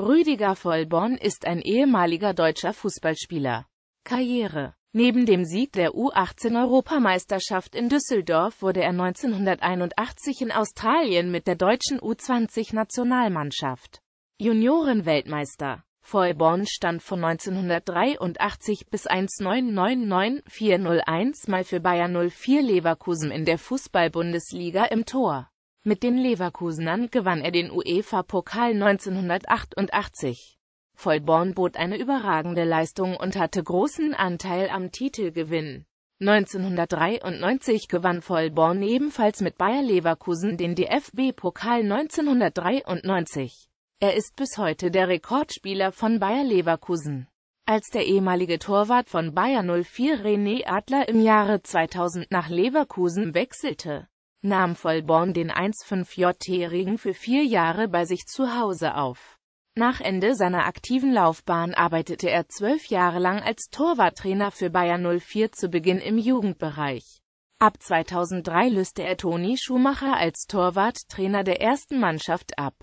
Rüdiger Vollborn ist ein ehemaliger deutscher Fußballspieler. Karriere Neben dem Sieg der U18-Europameisterschaft in Düsseldorf wurde er 1981 in Australien mit der deutschen U20-Nationalmannschaft Juniorenweltmeister. Vollborn stand von 1983 bis 1999 401 Mal für Bayern 04 Leverkusen in der Fußball-Bundesliga im Tor. Mit den Leverkusenern gewann er den UEFA-Pokal 1988. Vollborn bot eine überragende Leistung und hatte großen Anteil am Titelgewinn. 1993 gewann Vollborn ebenfalls mit Bayer Leverkusen den DFB-Pokal 1993. Er ist bis heute der Rekordspieler von Bayer Leverkusen. Als der ehemalige Torwart von Bayer 04 René Adler im Jahre 2000 nach Leverkusen wechselte, nahm Vollborn den 1,5-JT-Ring für vier Jahre bei sich zu Hause auf. Nach Ende seiner aktiven Laufbahn arbeitete er zwölf Jahre lang als Torwarttrainer für Bayern 04 zu Beginn im Jugendbereich. Ab 2003 löste er Toni Schumacher als Torwarttrainer der ersten Mannschaft ab.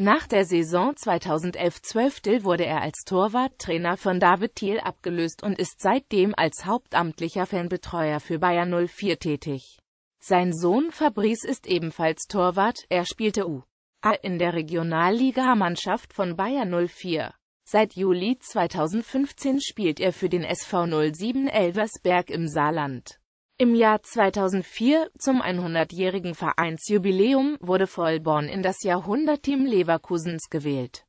Nach der Saison 2011-12 wurde er als Torwarttrainer von David Thiel abgelöst und ist seitdem als hauptamtlicher Fanbetreuer für Bayern 04 tätig. Sein Sohn Fabrice ist ebenfalls Torwart, er spielte U. A in der Regionalliga-Mannschaft von Bayern 04. Seit Juli 2015 spielt er für den SV 07 Elversberg im Saarland. Im Jahr 2004, zum 100-jährigen Vereinsjubiläum, wurde Vollborn in das Jahrhundertteam Leverkusens gewählt.